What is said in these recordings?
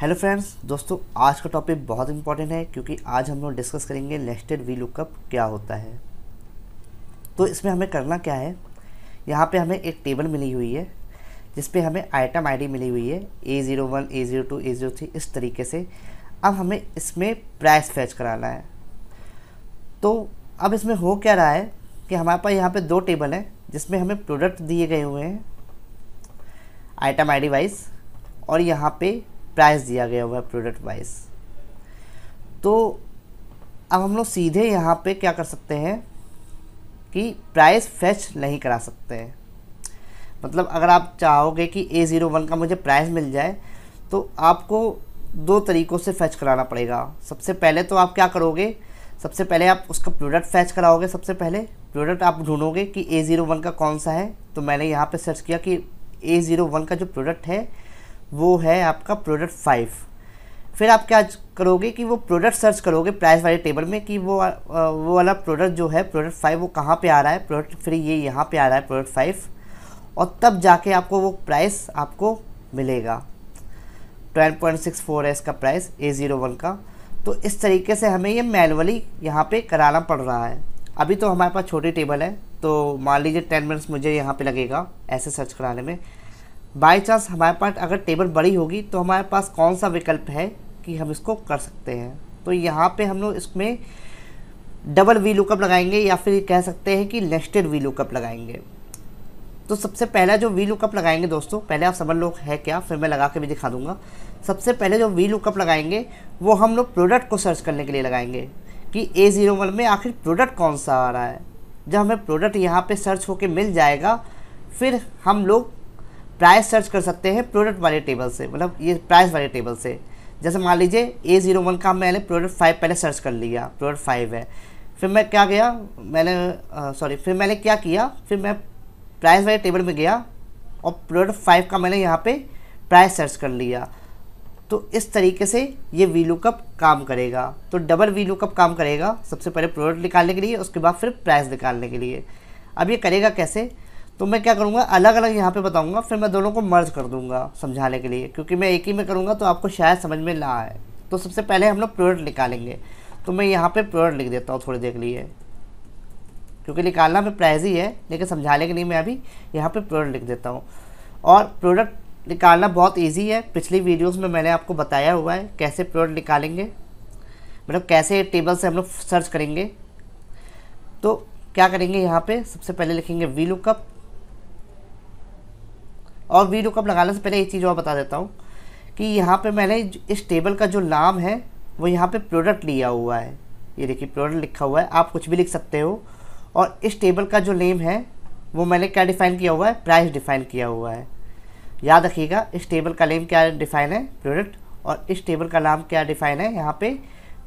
hello friends दोस्तों आज का टॉपिक बहुत इंपॉर्टेंट है क्योंकि आज हम लोग डिस्कस करेंगे नेस्टेड वी लुकअप क्या होता है तो इसमें हमें करना क्या है यहाँ पे हमें एक टेबल मिली हुई है जिस पे हमें आइटम आईडी मिली हुई है A zero one A zero two A zero three इस तरीके से अब हमें इसमें प्राइस फैच कराना है तो अब इसमें हो क्या रहा है कि हमारे पास यहाँ पर दो टेबल हैं जिसमें हमें प्रोडक्ट दिए गए हुए हैं आइटम आई वाइज और यहाँ पर प्राइस दिया गया हुआ है प्रोडक्ट वाइज तो अब हम लोग सीधे यहाँ पे क्या कर सकते हैं कि प्राइस फेच नहीं करा सकते हैं मतलब अगर आप चाहोगे कि ए ज़ीरो वन का मुझे प्राइस मिल जाए तो आपको दो तरीक़ों से फेच कराना पड़ेगा सबसे पहले तो आप क्या करोगे सबसे पहले आप उसका प्रोडक्ट फैच कराओगे सबसे पहले प्रोडक्ट आप ढूंढोगे कि ए ज़ीरो वन का कौन सा है तो मैंने यहाँ पे सर्च किया कि ए ज़ीरो वन का जो प्रोडक्ट है वो है आपका प्रोडक्ट फाइव फिर आप क्या करोगे कि वो प्रोडक्ट सर्च करोगे प्राइस वाले टेबल में कि वो वो वाला प्रोडक्ट जो है प्रोडक्ट फाइव वो कहाँ पे आ रहा है प्रोडक्ट फिर ये यहाँ पे आ रहा है प्रोडक्ट फाइव और तब जाके आपको वो प्राइस आपको मिलेगा ट्वेल्व पॉइंट सिक्स फोर है इसका प्राइस ए ज़ीरो वन का तो इस तरीके से हमें ये मैनुअली यहाँ पर कराना पड़ रहा है अभी तो हमारे पास छोटी टेबल है तो मान लीजिए टेन मिनट्स मुझे यहाँ पे लगेगा ऐसे सर्च कराने में बाई चांस हमारे पास अगर टेबल बड़ी होगी तो हमारे पास कौन सा विकल्प है कि हम इसको कर सकते हैं तो यहाँ पे हम लोग इसमें डबल वी लुकअप लगाएंगे या फिर कह सकते हैं कि लेस्टेड वी लुकअप लगाएंगे तो सबसे पहला जो वी लुकअप लगाएंगे दोस्तों पहले आप समझ लो है क्या फिर मैं लगा के भी दिखा दूंगा सबसे पहले जो वी लुकअप लगाएंगे वो हम लोग प्रोडक्ट को सर्च करने के लिए लगाएंगे कि ए ज़ीरो वन में आखिर प्रोडक्ट कौन सा आ रहा है जब हमें प्रोडक्ट यहाँ पे सर्च होके मिल जाएगा फिर हम लोग प्राइस सर्च कर सकते हैं प्रोडक्ट वाले टेबल से मतलब ये प्राइस वाले टेबल से जैसे मान लीजिए ए ज़ीरो वन का मैंने प्रोडक्ट फाइव पहले सर्च कर लिया प्रोडक्ट फाइव है फिर मैं क्या गया मैंने सॉरी फिर मैंने क्या किया फिर मैं प्राइस वाले टेबल में गया और प्रोडक्ट फाइव का मैंने यहाँ पे प्राइस सर्च कर लिया तो इस तरीके से ये वी लुकअप काम करेगा तो डबल वी लुकअप काम करेगा सबसे पहले प्रोडक्ट निकालने के लिए उसके बाद फिर प्राइस निकालने के लिए अब ये करेगा कैसे तो मैं क्या करूँगा अलग अलग यहाँ पे बताऊँगा फिर मैं दोनों को मर्ज कर दूँगा समझाने के लिए क्योंकि मैं एक ही में करूँगा तो आपको शायद समझ में ना आए तो सबसे पहले हम लोग प्योर निकालेंगे तो मैं यहाँ पे प्योर लिख देता हूँ थोड़ी देर के लिए क्योंकि निकालना में प्राइज ही है लेकिन समझाने के लिए मैं अभी यहाँ पर प्योर लिख देता हूँ और प्रोडक्ट निकालना बहुत ईजी है पिछली वीडियोज़ में मैंने आपको बताया हुआ है कैसे प्रोडक्ट निकालेंगे मतलब कैसे टेबल से हम लोग सर्च करेंगे तो क्या करेंगे यहाँ पे सबसे पहले लिखेंगे वी लुकअप और वीडियो कब लगाने से पहले एक चीज़ और बता देता हूँ कि यहाँ पे मैंने इस टेबल का जो नाम है वो यहाँ पे प्रोडक्ट लिया हुआ है ये देखिए प्रोडक्ट लिखा हुआ है आप कुछ भी लिख सकते हो और इस टेबल का जो नेम है वो मैंने क्या डिफ़ाइन किया हुआ है प्राइस डिफ़ाइन किया हुआ है याद रखिएगा इस टेबल का नेम क्या डिफ़ाइन है प्रोडक्ट और इस टेबल का नाम क्या डिफ़ाइन है यहाँ पर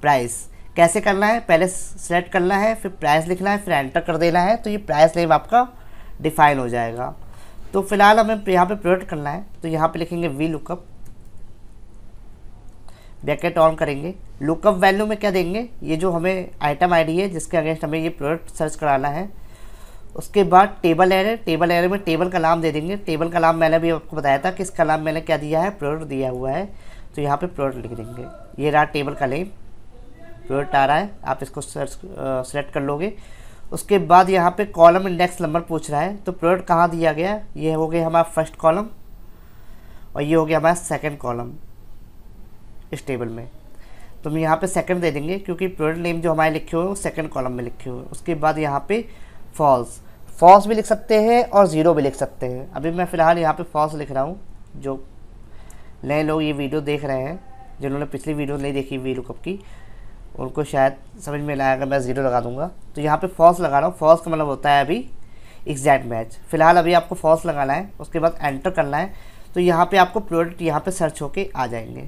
प्राइस कैसे करना है पहले सेलेक्ट करना है फिर प्राइस लिखना है फिर एंटर कर देना है तो ये प्राइस नेम आपका डिफ़ाइन हो जाएगा तो फिलहाल हमें यहाँ पे प्रोडक्ट करना है तो यहाँ पे लिखेंगे वी लुकअप ब्रैकेट ऑन करेंगे लुकअप वैल्यू में क्या देंगे ये जो हमें आइटम आईडी है जिसके अगेंस्ट हमें ये प्रोडक्ट सर्च कराना है उसके बाद टेबल एयर टेबल एयर में टेबल का नाम दे देंगे टेबल का नाम मैंने भी आपको बताया था कि इसका नाम मैंने क्या दिया है प्रोडक्ट दिया हुआ है तो यहाँ पर प्रोडक्ट लिख देंगे ये रहा टेबल का लेम प्रोडक्ट आ रहा है आप इसको सर्च सेलेक्ट कर लोगे उसके बाद यहाँ पे कॉलम इंडेक्स नंबर पूछ रहा है तो प्रोडक्ट कहाँ दिया गया ये हो गया हमारा फर्स्ट कॉलम और ये हो गया हमारा सेकंड कॉलम इस टेबल में तो हम यहाँ पे सेकंड दे देंगे क्योंकि प्रोडक्ट नेम जो हमारे लिखे हुए हैं वो सेकेंड कॉलम में लिखे हुए हैं उसके बाद यहाँ पे फॉल्स फॉल्स भी लिख सकते हैं और ज़ीरो भी लिख सकते हैं अभी मैं फ़िलहाल यहाँ पर फॉल्स लिख रहा हूँ जो नए लोग ये वीडियो देख रहे हैं जिन्होंने पिछली वीडियो नहीं देखी वीडियो कप की उनको शायद समझ में लाया अगर मैं ज़ीरो लगा दूंगा तो यहाँ पे फॉल्स लगा रहा हूँ फॉल्स का मतलब होता है अभी एग्जैक्ट मैच फिलहाल अभी आपको फॉल्स लगाना है उसके बाद एंटर करना है तो यहाँ पे आपको प्रोडक्ट यहाँ पे सर्च होके आ जाएंगे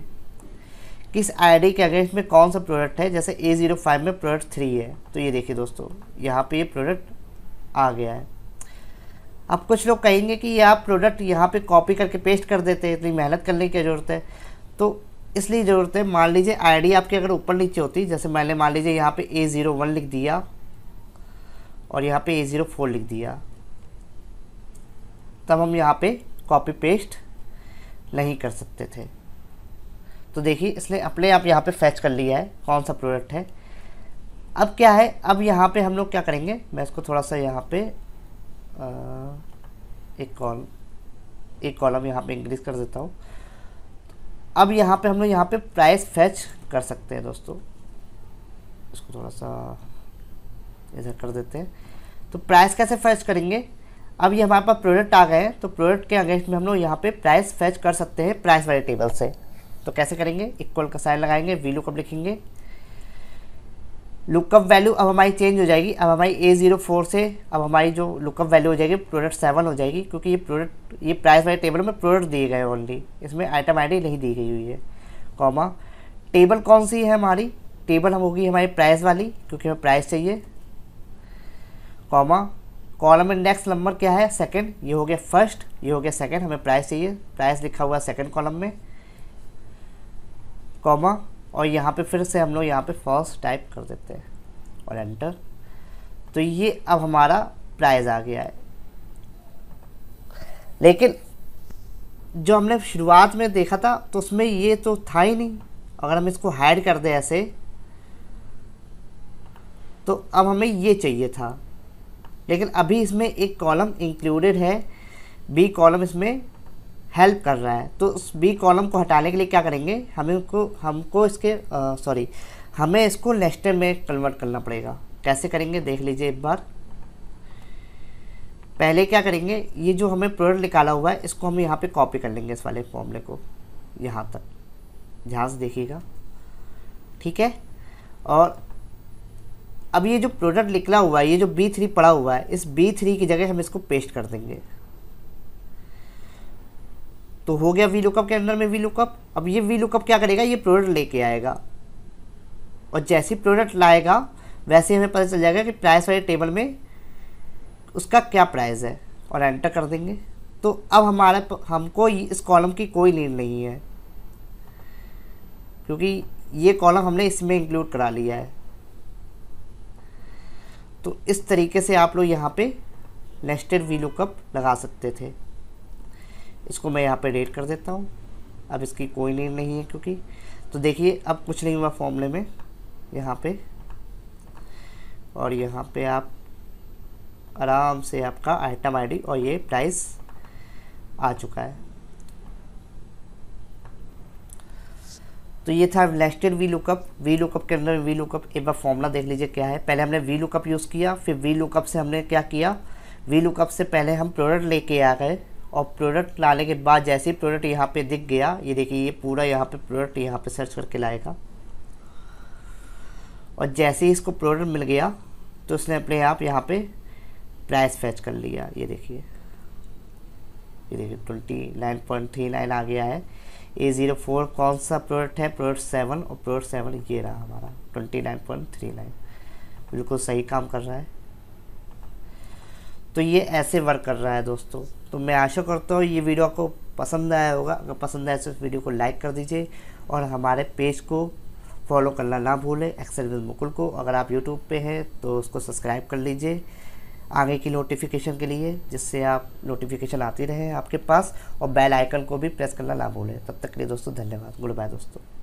किस आईडी के अगेंस्ट में कौन सा प्रोडक्ट है जैसे ए ज़ीरो फाइव में प्रोडक्ट थ्री है तो ये देखिए दोस्तों यहाँ पर ये प्रोडक्ट आ गया है अब कुछ लोग कहेंगे कि ये आप प्रोडक्ट यहाँ पे कॉपी करके पेस्ट कर देते हैं इतनी मेहनत करने की ज़रूरत है तो इसलिए ज़रूरत है मान लीजिए आईडी आपके अगर ऊपर नीचे होती जैसे मैंने मान लीजिए यहाँ पे ए ज़ीरो वन लिख दिया और यहाँ पे ए ज़ीरो फोर लिख दिया तब हम यहाँ पे कॉपी पेस्ट नहीं कर सकते थे तो देखिए इसलिए अपने आप यहाँ पे फैच कर लिया है कौन सा प्रोडक्ट है अब क्या है अब यहाँ पे हम लोग क्या करेंगे मैं इसको थोड़ा सा यहाँ पे आ, एक कॉल एक कॉलम यहाँ पे इंक्रीज कर देता हूँ अब यहाँ पे हम लोग यहाँ पे प्राइस फैच कर सकते हैं दोस्तों इसको थोड़ा सा इधर कर देते हैं तो प्राइस कैसे फैच करेंगे अब ये हमारे पास प्रोडक्ट आ गए हैं तो प्रोडक्ट के अगेंस्ट में हम लोग यहाँ पे प्राइस फैच कर सकते हैं प्राइस वाले टेबल से तो कैसे करेंगे इक्वल का साइन लगाएंगे वीलू कब लिखेंगे लुकअप वैल्यू अब हमारी चेंज हो जाएगी अब हमारी ए ज़ीरो फोर से अब हमारी जो लुकअप वैल्यू हो जाएगी प्रोडक्ट सेवन हो जाएगी क्योंकि ये प्रोडक्ट ये प्राइस वाले टेबल में प्रोडक्ट दिए गए ओनली इसमें आइटम आईडी नहीं दी गई हुई है कॉमा टेबल कौन सी है हमारी टेबल हम होगी हमारी प्राइस वाली क्योंकि हमें प्राइस चाहिए कॉमा कॉलम इंडेक्स नंबर क्या है सेकेंड ये हो गया फर्स्ट ये हो गया सेकेंड हमें प्राइस चाहिए प्राइस लिखा हुआ सेकेंड कॉलम में कॉमा और यहाँ पे फिर से हम लोग यहाँ पे फॉल्स टाइप कर देते हैं और एंटर तो ये अब हमारा प्राइज़ आ गया है लेकिन जो हमने शुरुआत में देखा था तो उसमें ये तो था ही नहीं अगर हम इसको हैड कर दें ऐसे तो अब हमें ये चाहिए था लेकिन अभी इसमें एक कॉलम इंक्लूडेड है बी कॉलम इसमें हेल्प कर रहा है तो उस बी कॉलम को हटाने के लिए क्या करेंगे हमें को हमको इसके सॉरी हमें इसको लेस्टर में कन्वर्ट करना पड़ेगा कैसे करेंगे देख लीजिए एक बार पहले क्या करेंगे ये जो हमें प्रोडक्ट निकाला हुआ है इसको हम यहाँ पे कॉपी कर लेंगे इस वाले फॉर्मले को यहाँ तक ध्यान से देखिएगा ठीक है और अब ये जो प्रोडक्ट निकला हुआ है ये जो बी थ्री पड़ा हुआ है इस बी थ्री की जगह हम इसको पेस्ट कर देंगे तो हो गया वी लुकअप के अंदर में वी लुकअप अब ये वी लुकअप क्या करेगा ये प्रोडक्ट लेके आएगा और जैसे प्रोडक्ट लाएगा वैसे हमें पता चल जाएगा कि प्राइस वाले टेबल में उसका क्या प्राइस है और एंटर कर देंगे तो अब हमारे हमको इस कॉलम की कोई नीड नहीं है क्योंकि ये कॉलम हमने इसमें इंक्लूड करा लिया है तो इस तरीके से आप लोग यहाँ पे नेस्टेड वी लुकअप लगा सकते थे इसको मैं यहाँ पे रेड कर देता हूँ अब इसकी कोई नीड नहीं है क्योंकि तो देखिए अब कुछ नहीं हुआ फॉर्मूले में यहाँ पे और यहाँ पे आप आराम से आपका आइटम आईडी और ये प्राइस आ चुका है तो ये था nested V lookup V lookup के अंदर वी लुकअप एक बार फॉर्मूला देख लीजिए क्या है पहले हमने वी लुकअप यूज़ किया फिर वी लुकअप से हमने क्या किया वी लुकअप से पहले हम प्रोडक्ट लेके आ गए और प्रोडक्ट लाने के बाद जैसे ही प्रोडक्ट यहाँ पे दिख गया ये देखिए ये पूरा यहाँ पे प्रोडक्ट यहाँ पे सर्च करके लाएगा और जैसे ही इसको प्रोडक्ट मिल गया तो उसने अपने आप यहाँ पे प्राइस फैच कर लिया ये देखिए ये देखिए twenty nine point three nine आ गया है ए ज़ीरो फोर कौन सा प्रोडक्ट है प्रोडक्ट सेवन और प्रोडक्ट सेवन ये रहा हमारा twenty nine point three nine बिल्कुल सही काम कर रहा है तो ये ऐसे वर्क कर रहा है दोस्तों तो मैं आशा करता हूँ ये वीडियो आपको पसंद आया होगा अगर पसंद आया तो इस वीडियो को लाइक कर दीजिए और हमारे पेज को फॉलो करना ना भूलें एक्सेल विद मुकुल को अगर आप यूट्यूब पे हैं तो उसको सब्सक्राइब कर लीजिए आगे की नोटिफिकेशन के लिए जिससे आप नोटिफिकेशन आती रहे आपके पास और बेल आइकन को भी प्रेस करना ना भूलें तब तक के लिए दोस्तों धन्यवाद गुड बाय दोस्तों